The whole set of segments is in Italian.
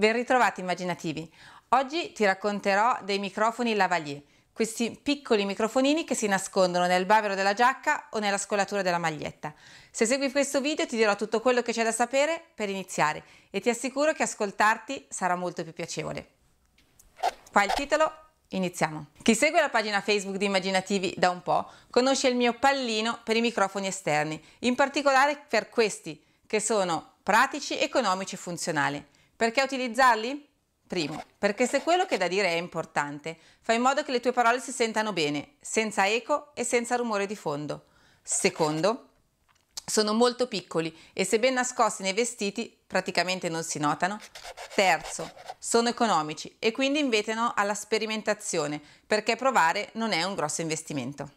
Ben ritrovati immaginativi. Oggi ti racconterò dei microfoni lavalier, questi piccoli microfonini che si nascondono nel bavero della giacca o nella scolatura della maglietta. Se segui questo video ti dirò tutto quello che c'è da sapere per iniziare e ti assicuro che ascoltarti sarà molto più piacevole. Qua il titolo, iniziamo. Chi segue la pagina Facebook di Immaginativi da un po' conosce il mio pallino per i microfoni esterni, in particolare per questi che sono pratici, economici e funzionali. Perché utilizzarli? Primo, perché se quello che da dire è importante, fai in modo che le tue parole si sentano bene, senza eco e senza rumore di fondo. Secondo, sono molto piccoli e se ben nascosti nei vestiti praticamente non si notano. Terzo, sono economici e quindi invitano alla sperimentazione perché provare non è un grosso investimento.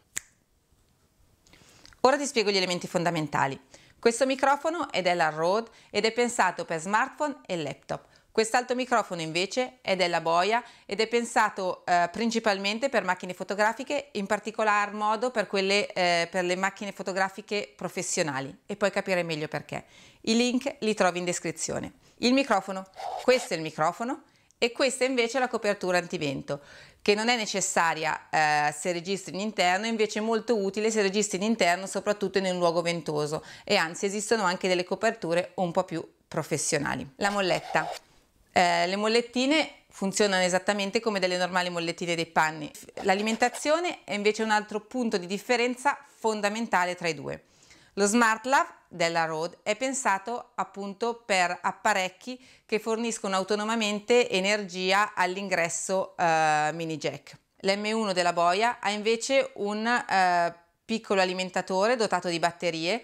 Ora ti spiego gli elementi fondamentali. Questo microfono è della Rode ed è pensato per smartphone e laptop. Quest'altro microfono invece è della Boia ed è pensato eh, principalmente per macchine fotografiche, in particolar modo per, quelle, eh, per le macchine fotografiche professionali e poi capire meglio perché. I link li trovi in descrizione. Il microfono, questo è il microfono e questa invece è la copertura antivento che non è necessaria eh, se registri in interno, invece è molto utile se registri in interno, soprattutto in un luogo ventoso e anzi esistono anche delle coperture un po' più professionali. La molletta. Eh, le mollettine funzionano esattamente come delle normali mollettine dei panni. L'alimentazione è invece un altro punto di differenza fondamentale tra i due. Lo Smart Lab della Rode è pensato appunto per apparecchi che forniscono autonomamente energia all'ingresso eh, mini jack. L'M1 della Boia ha invece un eh, piccolo alimentatore dotato di batterie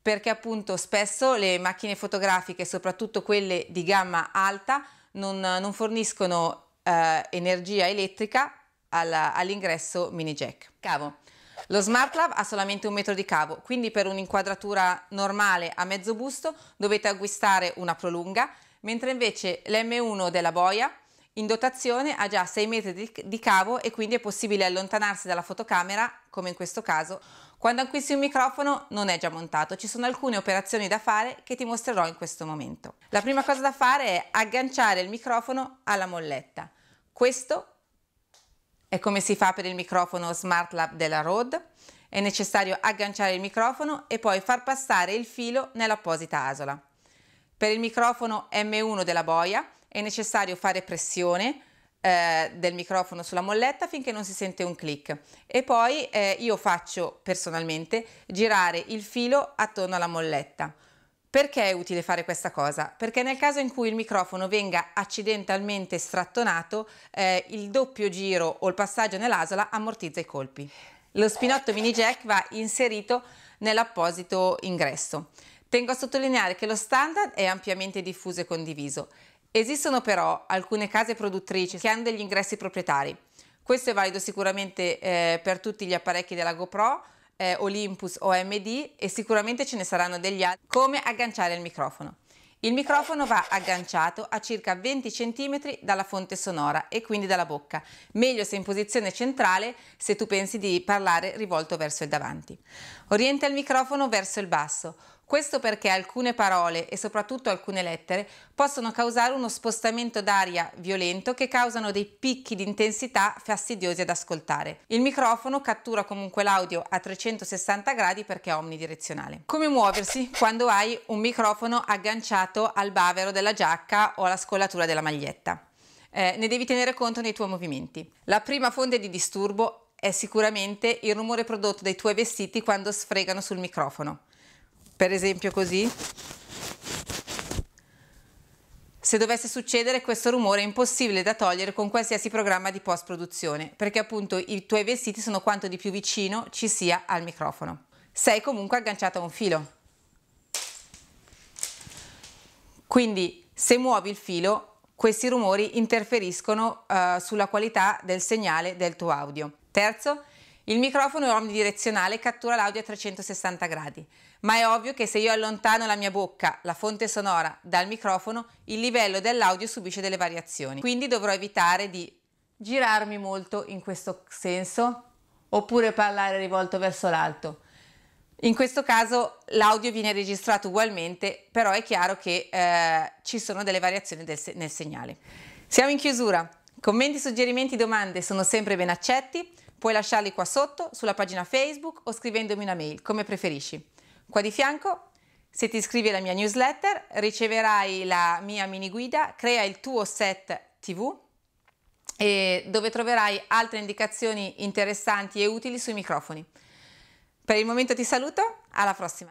perché appunto spesso le macchine fotografiche, soprattutto quelle di gamma alta, non, non forniscono eh, energia elettrica all'ingresso mini jack. Cavo. Lo Smart Lab ha solamente un metro di cavo, quindi per un'inquadratura normale a mezzo busto dovete acquistare una prolunga, mentre invece l'M1 della boia in dotazione ha già 6 metri di cavo e quindi è possibile allontanarsi dalla fotocamera, come in questo caso. Quando acquisti un microfono non è già montato, ci sono alcune operazioni da fare che ti mostrerò in questo momento. La prima cosa da fare è agganciare il microfono alla molletta. Questo e come si fa per il microfono Smart Lab della Rode? È necessario agganciare il microfono e poi far passare il filo nell'apposita asola. Per il microfono M1 della boia è necessario fare pressione eh, del microfono sulla molletta finché non si sente un click e poi eh, io faccio personalmente girare il filo attorno alla molletta. Perché è utile fare questa cosa? Perché nel caso in cui il microfono venga accidentalmente strattonato, eh, il doppio giro o il passaggio nell'asola ammortizza i colpi. Lo spinotto mini jack va inserito nell'apposito ingresso. Tengo a sottolineare che lo standard è ampiamente diffuso e condiviso. Esistono però alcune case produttrici che hanno degli ingressi proprietari. Questo è valido sicuramente eh, per tutti gli apparecchi della GoPro, eh, Olympus OMD e sicuramente ce ne saranno degli altri. Come agganciare il microfono? Il microfono va agganciato a circa 20 cm dalla fonte sonora e quindi dalla bocca, meglio se in posizione centrale se tu pensi di parlare rivolto verso il davanti. Orienta il microfono verso il basso, questo perché alcune parole e soprattutto alcune lettere possono causare uno spostamento d'aria violento che causano dei picchi di intensità fastidiosi ad ascoltare. Il microfono cattura comunque l'audio a 360 gradi perché è omnidirezionale. Come muoversi quando hai un microfono agganciato al bavero della giacca o alla scollatura della maglietta? Eh, ne devi tenere conto nei tuoi movimenti. La prima fonte di disturbo è sicuramente il rumore prodotto dai tuoi vestiti quando sfregano sul microfono per esempio così. Se dovesse succedere questo rumore è impossibile da togliere con qualsiasi programma di post produzione, perché appunto i tuoi vestiti sono quanto di più vicino ci sia al microfono. Sei comunque agganciato a un filo. Quindi se muovi il filo, questi rumori interferiscono eh, sulla qualità del segnale del tuo audio. Terzo, il microfono omnidirezionale cattura l'audio a 360 gradi, ma è ovvio che se io allontano la mia bocca, la fonte sonora, dal microfono, il livello dell'audio subisce delle variazioni. Quindi dovrò evitare di girarmi molto in questo senso oppure parlare rivolto verso l'alto. In questo caso l'audio viene registrato ugualmente, però è chiaro che eh, ci sono delle variazioni del, nel segnale. Siamo in chiusura. Commenti, suggerimenti, domande sono sempre ben accetti. Puoi lasciarli qua sotto, sulla pagina Facebook o scrivendomi una mail, come preferisci. Qua di fianco, se ti iscrivi alla mia newsletter, riceverai la mia mini guida Crea il tuo set TV dove troverai altre indicazioni interessanti e utili sui microfoni. Per il momento ti saluto, alla prossima!